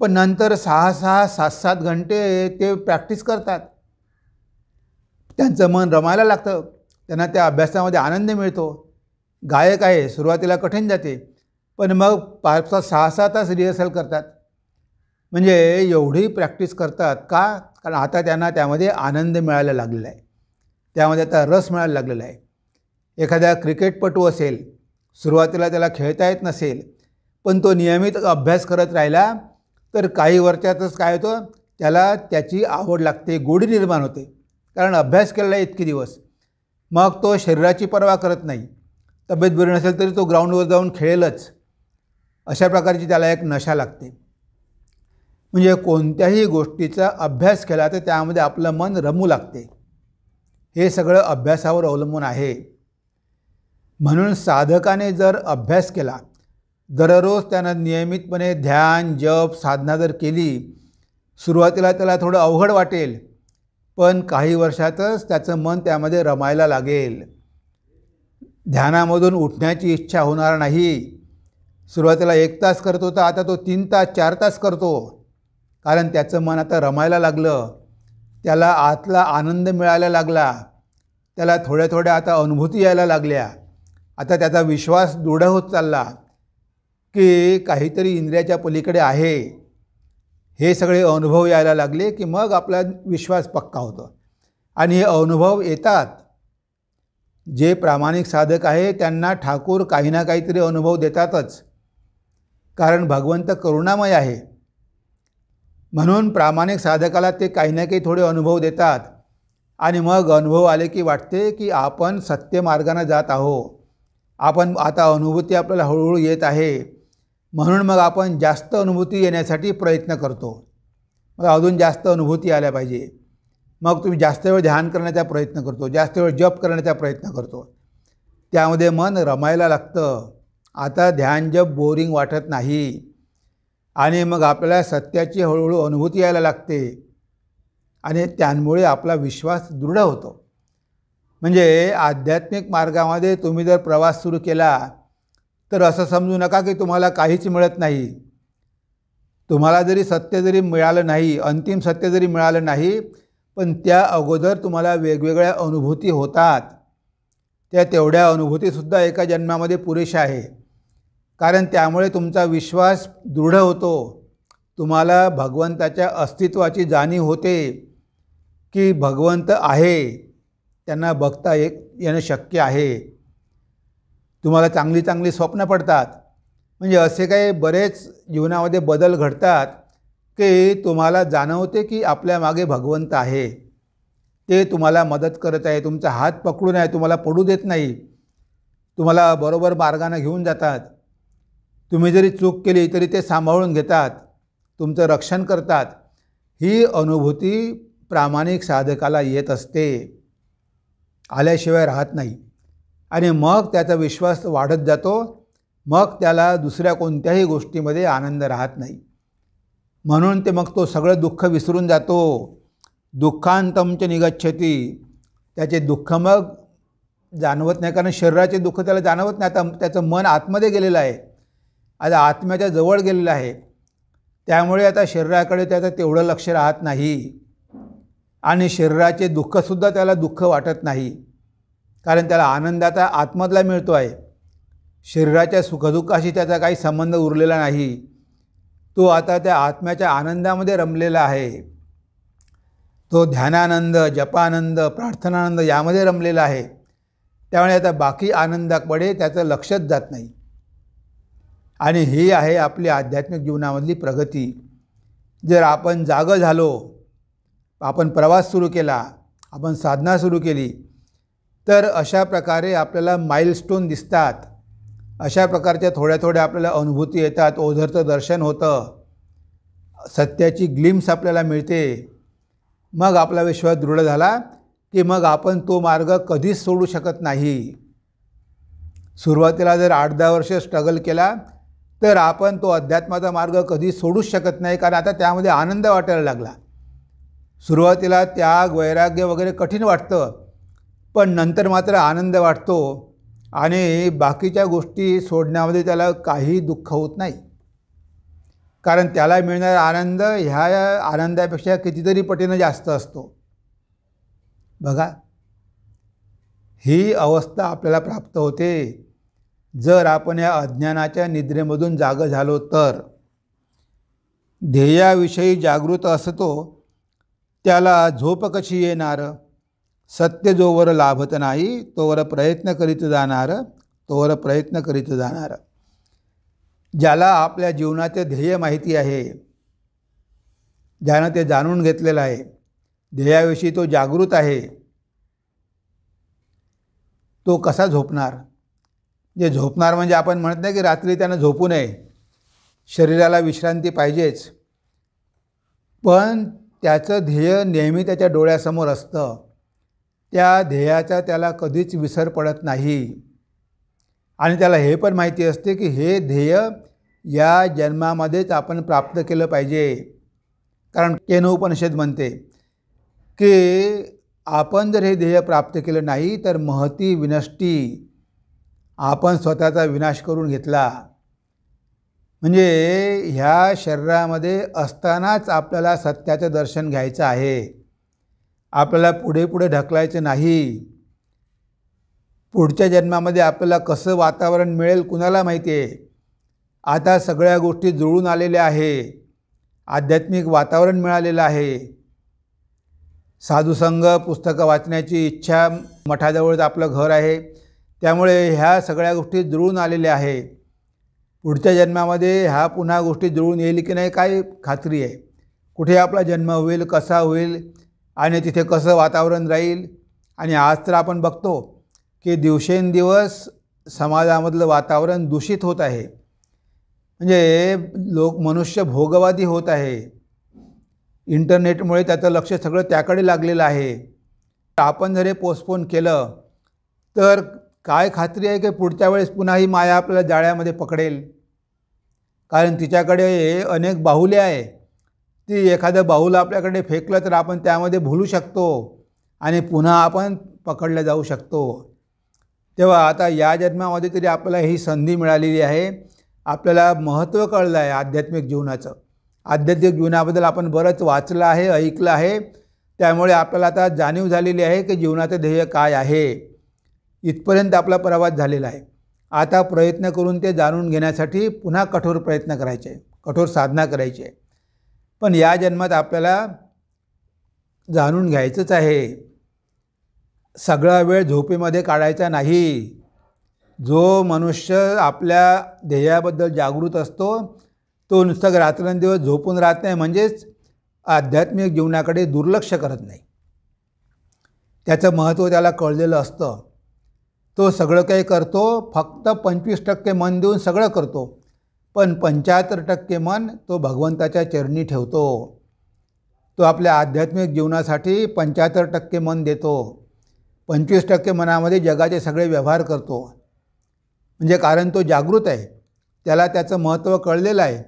पण नंतर सहा सहा सात सात घंटे ते प्रॅक्टिस करतात त्यांचं मन रमायला लागतं त्यांना त्या अभ्यासामध्ये आनंद मिळतो गायक आहे सुरुवातीला कठीण जाते पण मग पाच पाच सहा सहा तास रिहर्सल करतात म्हणजे एवढी प्रॅक्टिस करतात का कारण आता त्यांना त्यामध्ये आनंद मिळायला लागलेला आहे त्यामध्ये आता रस मिळायला लागलेला आहे एखादा क्रिकेटपटू असेल सुरुवातीला त्याला खेळता येत नसेल पण तो नियमित अभ्यास करत राहिला तर काही वर्षातच काय होतं त्याला त्याची आवड लागते गोडी निर्माण होते कारण अभ्यास केलेला इतके दिवस मग तो शरीराची पर्वा करत नाही तब्येत बरी नसेल तरी तो ग्राउंडवर जाऊन खेळेलच अशा प्रकारची त्याला एक नशा लागते म्हणजे कोणत्याही गोष्टीचा अभ्यास केला तर त्यामध्ये आपलं मन रमू लागते हे सगळं अभ्यासावर अवलंबून आहे म्हणून साधकाने जर अभ्यास केला दररोज त्यानं नियमितपणे ध्यान जप साधना जर केली सुरुवातीला त्याला थोडं अवघड वाटेल पण काही वर्षातच त्याचं मन त्यामध्ये रमायला लागेल ध्यानामधून उठण्याची इच्छा होणार नाही सुरुवातीला एक तास करत होता आता तो तीन तास चार तास करतो कारण त्याचं मन आता रमायला लागलं त्याला आतला आनंद मिळायला लागला त्याला थोड्या थोड्या आता अनुभूती यायला लागल्या आता त्याचा विश्वास दृढ होत चालला की काहीतरी इंद्रियाच्या पलीकडे आहे हे सगळे अनुभव यायला लागले की मग आपला विश्वास पक्का होतो आणि हे अनुभव येतात जे प्रामाणिक साधक आहे त्यांना ठाकूर काही ना काहीतरी अनुभव देतातच कारण भगवंत करुणामय आहे म्हणून प्रामाणिक साधकाला ते काही ना काही थोडे अनुभव देतात आणि मग अनुभव आले की वाटते की आपण सत्य मार्गाने जात आहोत आपण आता अनुभूती आपल्याला हळूहळू येत आहे म्हणून मग आपण जास्त अनुभूती येण्यासाठी प्रयत्न करतो मग अजून जास्त अनुभूती आल्या पाहिजे मग तुम्ही जास्त वेळ ध्यान करण्याचा प्रयत्न करतो जास्त वेळ जप करण्याचा प्रयत्न करतो त्यामध्ये मन रमायला लागतं आता ध्यान जप बोरिंग वाटत नाही आणि मग आपल्याला सत्याची हळूहळू अनुभूती यायला लागते आणि त्यांमुळे आपला विश्वास दृढ होतो म्हणजे आध्यात्मिक मार्गामध्ये तुम्ही जर प्रवास सुरू केला तर असं समजू नका की तुम्हाला काहीच मिळत नाही तुम्हाला जरी सत्य जरी मिळालं नाही अंतिम सत्य जरी मिळालं नाही पण त्या अगोदर तुम्हाला वेगवेगळ्या अनुभूती होतात त्या तेवढ्या अनुभूतीसुद्धा एका जन्मामध्ये पुरेशा आहे कारण त्यामुळे तुमचा विश्वास दृढ होतो तुम्हाला भगवंताच्या अस्तित्वाची जाणीव होते की भगवंत आहे त्यांना बघता ये येणं शक्य आहे तुम्हाला चांगली चांगली स्वप्न पडतात म्हणजे असे काही बरेच जीवनामध्ये बदल घडतात की तुम्हाला जाणवते की आपल्या मागे भगवंत आहे ते तुम्हाला मदत करत आहे तुमचा हात पकडून आहे तुम्हाला पडू देत नाही तुम्हाला बरोबर मार्गानं घेऊन जातात तुम्ही जरी चूक केली तरी ते सांभाळून घेतात तुमचं रक्षण करतात ही अनुभूती प्रामाणिक साधकाला येत असते आल्याशिवाय राहत नाही आणि मग त्याचा विश्वास वाढत जातो मग त्याला दुसऱ्या कोणत्याही गोष्टीमध्ये आनंद राहत नाही म्हणून ते मग तो सगळं दुःख विसरून जातो दुःखांतमच निगच्छती त्याचे दुःख मग जाणवत नाही कारण शरीराचे दुःख त्याला जाणवत नाही आता त्याचं मन आतमध्ये गेलेलं आहे आता आत्म्याच्या जवळ गेलेलं आहे त्यामुळे आता शरीराकडे त्याचं तेवढं लक्ष राहत नाही आणि शरीराचे दुःखसुद्धा त्याला दुःख वाटत नाही कारण त्याला आनंदाचा आत्मदला मिळतो आहे शरीराच्या सुखदुःखाशी त्याचा काही संबंध उरलेला नाही तो आता त्या आत्म्याच्या आनंदामध्ये रमलेला आहे तो ध्यानानंद जपानंद प्रार्थनानंद यामध्ये रमलेला आहे त्यामुळे आता बाकी आनंदाकडे त्याचं लक्षच जात नाही आणि ही आहे आपली आध्यात्मिक जीवनामधली प्रगती जर आपण जागं झालो आपण प्रवास सुरू केला आपण साधना सुरू केली तर अशा प्रकारे आपल्याला माईलस्टोन दिसतात अशा प्रकारच्या थोड्या थोड्या आपल्याला अनुभूती येतात ओझरचं दर्शन होतं सत्याची ग्लिम्स आपल्याला मिळते मग आपला विश्वास दृढ झाला की मग आपण तो मार्ग कधीच सोडू शकत नाही सुरुवातीला जर आठ दहा वर्ष स्ट्रगल केला तर आपण तो अध्यात्माचा मार्ग कधी सोडूच शकत नाही कारण आता त्यामध्ये आनंद वाटायला लागला सुरुवातीला त्याग वैराग्य वगैरे कठीण वाटतं पण नंतर मात्र आनंद वाटतो आणि बाकीच्या गोष्टी सोडण्यामध्ये त्याला काही दुःख होत नाही कारण त्याला मिळणारा आनंद ह्या आनंदापेक्षा कितीतरी पटीनं जास्त असतो बघा ही अवस्था आपल्याला प्राप्त होते जर आपण या अज्ञानाच्या निद्रेमधून जागं झालो तर ध्येयाविषयी जागृत असतो त्याला झोप कशी येणार सत्य जोवर लाभत नाही तोवर प्रयत्न करीत जाणार तोवर प्रयत्न करीत जाणार ज्याला आपल्या जीवनाचे ध्येय माहिती आहे ज्यानं ते जाणून घेतलेलं आहे ध्येयाविषयी तो जागृत आहे तो कसा झोपणार जे झोपणार म्हणजे आपण म्हणत नाही की रात्री त्यानं झोपू नये शरीराला विश्रांती पाहिजेच पण त्याचं ध्येय नेहमी त्याच्या डोळ्यासमोर असतं त्या ध्येयाचा त्याला कधीच विसर पडत नाही आणि त्याला हे पण माहिती असते की हे ध्येय या जन्मामध्येच आपण प्राप्त केलं पाहिजे कारण उपनिषद म्हणते की आपण जर हे ध्येय प्राप्त केलं नाही तर महती विनष्टी आपण स्वतःचा विनाश करून घेतला म्हणजे ह्या शरीरामध्ये असतानाच आपल्याला सत्याचं दर्शन घ्यायचं आहे आपल्याला पुढे पुढे ढकलायचं नाही पुढच्या जन्मामध्ये आपल्याला कसं वातावरण मिळेल कुणाला माहिती आहे आता सगळ्या गोष्टी जुळून आलेल्या आहे आध्यात्मिक वातावरण मिळालेलं आहे साधुसंघ पुस्तकं वाचण्याची इच्छा मठाजवळच आपलं घर आहे त्यामुळे ह्या सगळ्या गोष्टी जुळून आलेल्या आहे पुढच्या जन्मामध्ये ह्या पुन्हा गोष्टी जुळून येईल की नाही काय खात्री आहे कुठे आपला जन्म होईल कसा होईल आणि तिथे कसं वातावरण राहील आणि आज तर आपण बघतो की दिवसेंदिवस समाजामधलं वातावरण दूषित होत आहे म्हणजे लोक मनुष्य भोगवादी होत आहे इंटरनेटमुळे त्याचं लक्ष सगळं त्याकडे लागलेलं आहे आपण जर हे पोस्टपोन केलं तर काय खात्री आहे की पुढच्या वेळेस पुन्हा ही माया आपल्याला जाळ्यामध्ये पकडेल कारण तिच्याकडे अनेक बाहुले आहे ती एखादं बाहुलं आपल्याकडे फेकलं तर आपण त्यामध्ये भुलू शकतो आणि पुन्हा आपण पकडलं जाऊ शकतो तेव्हा आता या जन्मामध्ये तरी आपल्याला ही संधी मिळालेली आहे आपल्याला महत्त्व कळलं आहे आध्यात्मिक जीवनाचं आध्यात्मिक जीवनाबद्दल आपण बरंच वाचलं आहे ऐकलं आहे त्यामुळे आपल्याला आता जाणीव झालेली आहे की जीवनाचं ध्येय काय आहे इथपर्यंत आपला प्रवास झालेला आहे आता प्रयत्न करून ते जाणून घेण्यासाठी पुन्हा कठोर प्रयत्न करायचे कठोर साधना करायची आहे पण या जन्मात आपल्याला जाणून घ्यायचंच आहे सगळा वेळ झोपेमध्ये काढायचा नाही जो मनुष्य आपल्या ध्येयाबद्दल जागृत असतो तो नुसतं रात्रंदिवस झोपून राहत नाही म्हणजेच आध्यात्मिक जीवनाकडे दुर्लक्ष करत नाही त्याचं महत्त्व त्याला कळलेलं असतं तो सगळं काही करतो फक्त पंचवीस टक्के मन देऊन सगळं करतो पण पंच्याहत्तर टक्के मन तो भगवंताच्या चरणी ठेवतो तो आपल्या आध्यात्मिक जीवनासाठी पंच्याहत्तर टक्के मन देतो पंचवीस टक्के मनामध्ये जगाचे सगळे व्यवहार करतो म्हणजे कारण तो जागृत आहे त्याला त्याचं महत्त्व कळलेलं आहे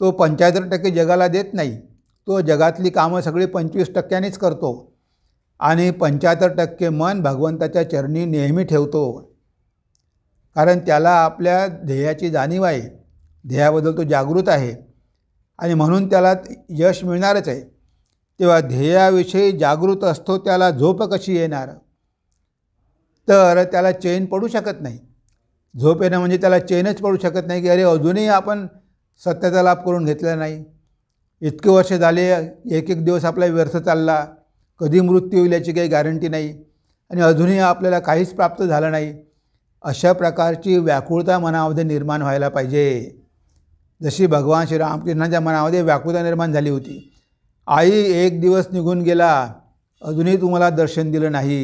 तो पंच्याहत्तर टक्के जगाला देत नाही तो जगातली कामं सगळी पंचवीस टक्क्यानेच करतो आणि पंच्याहत्तर टक्के मन भगवंताच्या चरणी नेहमी ठेवतो कारण त्याला आपल्या ध्येयाची जाणीव आहे ध्येयाबद्दल तो जागृत आहे आणि म्हणून त्याला यश मिळणारच आहे तेव्हा ध्येयाविषयी जागृत असतो त्याला झोप कशी येणार तर त्याला चैन पडू शकत नाही झोप येणं म्हणजे त्याला चैनच पडू शकत नाही की अरे अजूनही आपण सत्याचा लाभ करून घेतला नाही इतके वर्ष झाले एक एक दिवस आपला व्यर्थ चालला कधी मृत्यू होईल याची काही गॅरंटी नाही आणि अजूनही आपल्याला काहीच प्राप्त झालं नाही अशा प्रकारची व्याकुळता मनामध्ये निर्माण व्हायला पाहिजे जशी भगवान श्रीरामकृष्णांच्या मनामध्ये व्याकुळता निर्माण झाली होती आई एक दिवस निघून गेला अजूनही तुम्हाला दर्शन दिलं नाही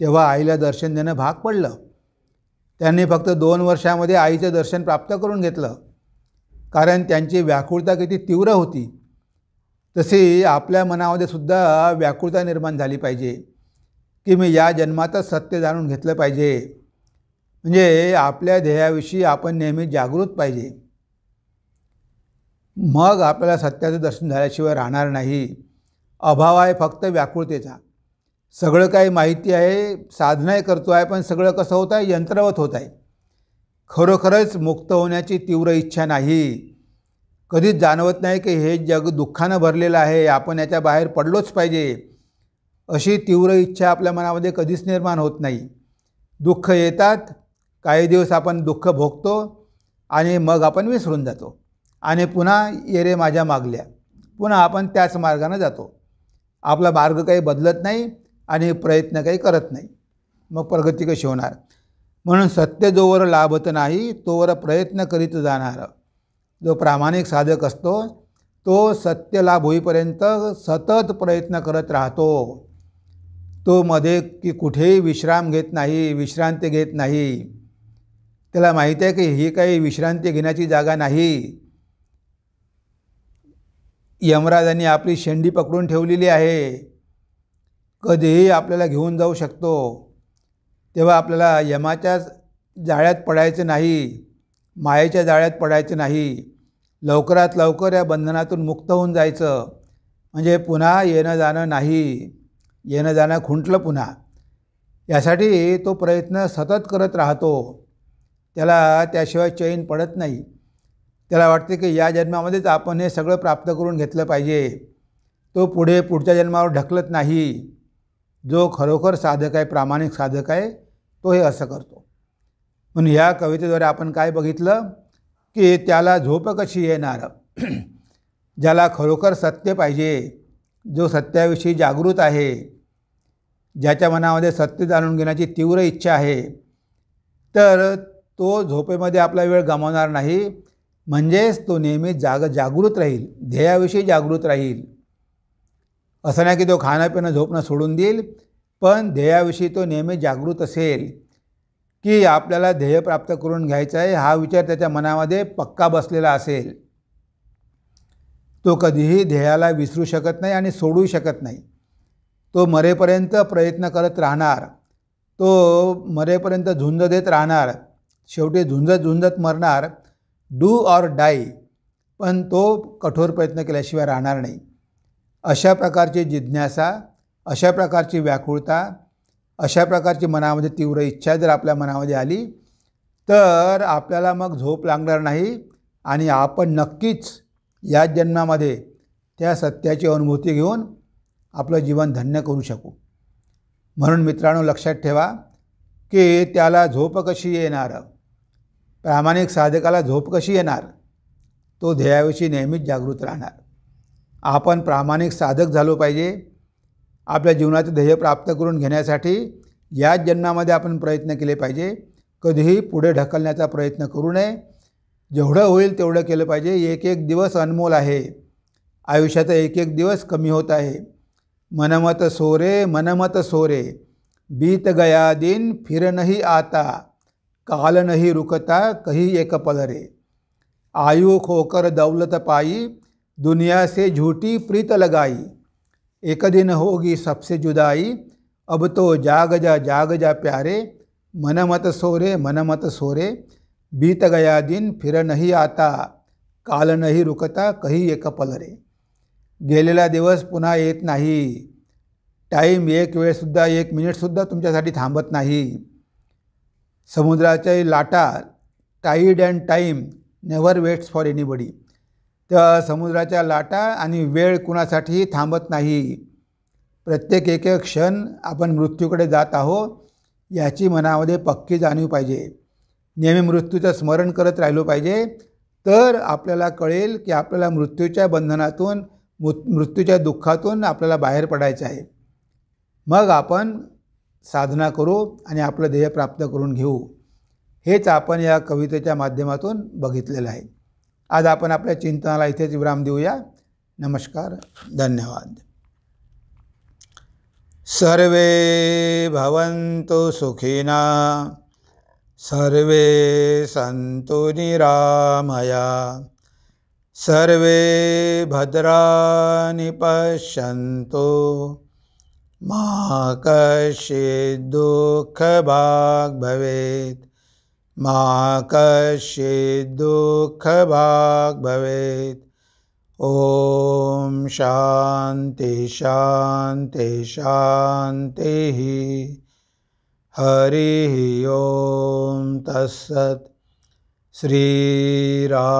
तेव्हा आईला दर्शन देणं भाग पडलं त्यांनी फक्त दोन वर्षामध्ये आईचं दर्शन प्राप्त करून घेतलं कारण त्यांची व्याकुळता किती तीव्र होती तशी आपल्या मनामध्ये सुद्धा व्याकुळता निर्माण झाली पाहिजे की मी या जन्मातच सत्य जाणून घेतलं पाहिजे म्हणजे आपल्या ध्येयाविषयी आपण नेहमी जागृत पाहिजे मग आपल्याला सत्याचं दर्शन झाल्याशिवाय राहणार नाही अभाव आहे फक्त व्याकुळतेचा सगळं काही माहिती आहे साधनाही करतो आहे पण सगळं कसं होत आहे यंत्रवत होत आहे खरोखरच मुक्त होण्याची तीव्र इच्छा नाही कधीच जाणवत नाही की हे जग दुःखानं भरलेलं आहे आपण याच्या बाहेर पडलोच पाहिजे अशी तीव्र इच्छा आपल्या मनामध्ये कधीच निर्माण होत नाही दुःख येतात काही दिवस आपण दुःख भोगतो आणि मग आपण विसरून जातो आणि पुन्हा येरे माझ्या मागल्या पुन्हा आपण त्याच मार्गानं जातो आपला मार्ग काही बदलत नाही आणि प्रयत्न काही करत नाही मग प्रगती कशी होणार म्हणून सत्य जोवर लाभत नाही तोवर प्रयत्न करीत जाणार जो प्रामाणिक साधक असतो तो सत्य लाभ होईपर्यंत सतत प्रयत्न करत राहतो तो मध्ये की कुठेही विश्राम घेत नाही विश्रांती घेत नाही त्याला माहिती आहे की ही काही विश्रांती घेण्याची जागा नाही यमराजांनी आपली शेंडी पकडून ठेवलेली आहे कधीही आपल्याला घेऊन जाऊ शकतो तेव्हा आपल्याला यमाच्या जाळ्यात पडायचं नाही मायेच्या जाळ्यात पडायचं नाही लवकरात लवकर या बंधनातून मुक्त होऊन जायचं म्हणजे पुन्हा येणं जाणं नाही येणं जाणं खुंटलं पुन्हा यासाठी तो प्रयत्न सतत करत राहतो त्याला त्याशिवाय चैन पडत नाही त्याला वाटते की या जन्मामध्येच आपण हे सगळं प्राप्त करून घेतलं पाहिजे तो पुढे पुढच्या जन्मावर ढकलत नाही जो खरोखर साधक आहे प्रामाणिक साधक आहे तो हे असं करतो म्हणून ह्या कवितेद्वारे आपण काय बघितलं की त्याला झोप कशी येणार (clears throat) ज्याला खरोखर सत्य पाहिजे जो सत्याविषयी जागृत आहे ज्याच्या मनामध्ये सत्य जाणून घेण्याची तीव्र इच्छा आहे तर तो झोपेमध्ये आपला वेळ गमावणार नाही म्हणजेच तो नेहमी जाग जागृत राहील ध्येयाविषयी जागृत राहील असं नाही की तो खाणं पिणं झोपणं सोडून देईल पण ध्येयाविषयी तो नेहमी जागृत असेल की आपल्याला ध्येय प्राप्त करून घ्यायचं आहे हा विचार त्याच्या मनामध्ये पक्का बसलेला असेल तो कधीही ध्येयाला विसरू शकत नाही आणि सोडू शकत नाही तो मरेपर्यंत प्रयत्न करत राहणार तो मरेपर्यंत झुंज देत राहणार शेवटी झुंजत झुंजत मरणार डू ऑर डाय पण तो कठोर प्रयत्न केल्याशिवाय राहणार नाही अशा प्रकारची जिज्ञासा अशा प्रकारची व्याकुळता अशा प्रकारची मनामध्ये तीव्र इच्छा जर आपल्या मनामध्ये आली तर आपल्याला मग झोप लागणार नाही आणि आपण नक्कीच या जन्मामध्ये त्या सत्याची अनुभूती घेऊन आपलं जीवन धन्य करू शकू म्हणून मित्रांनो लक्षात ठेवा की त्याला झोप कशी येणार प्रामाणिक साधकाला झोप कशी येणार तो ध्येयाविषयी नेहमीच जागृत राहणार आपण प्रामाणिक साधक झालो पाहिजे आपल्या जीवनाचं ध्येय प्राप्त करून घेण्यासाठी याच जन्मामध्ये आपण प्रयत्न केले पाहिजे कधीही पुढे ढकलण्याचा प्रयत्न करू नये जेवढं होईल तेवढं केलं पाहिजे एक एक दिवस अनमोल आहे आयुष्याचा एक एक दिवस कमी होत आहे मनमत सोरे मनमत सोरे बीत गया दिन फिर नाही आता काल नाही रुकता कही एक पलरे आयु खोकर दौलत पायी दुनिया से झूठी प्रीत लगाई एक दिन होगी सबसे जुदाई अब तो जाग जा जाग जा प्यारे मन मत सोरे मनमत सोरे बीत गया दिन फिर नहीं आता काल नहीं रुकता कही एक पल रे गेलेला दिवस पुन्हा येत नाही टाईम एक वेळसुद्धा एक मिनिटसुद्धा तुमच्यासाठी थांबत नाही समुद्राच्या लाटा tide and time never waits for body त्या समुद्राच्या लाटा आणि वेळ कुणासाठीही थांबत नाही प्रत्येक एक एक क्षण आपण मृत्यूकडे जात आहोत याची मनामध्ये पक्की जाणीव पाहिजे नेहमी मृत्यूचं स्मरण करत राहिलो पाहिजे तर आपल्याला कळेल की आपल्याला मृत्यूच्या बंधनातून मृत्यूच्या दुःखातून आपल्याला बाहेर पडायचं आहे मग आपण साधना करू आणि आपलं ध्येय प्राप्त करून घेऊ हेच आपण या कवितेच्या माध्यमातून बघितलेलं आहे आज आपण आपल्या चिंतनाला इथेच विराम देऊया नमस्कार धन्यवाद सर्वे भवन्तु सुखिना सर्वे सन्तु निरामया सर्वे भद्राणि पश्यन्तु मा कश्चित् भवेत् मा कश्य भवेत् ॐ शान्ति शान्ति शान्तिः हरिः ॐ तस्सत् श्रीरामकृष्णार्पणमस्तु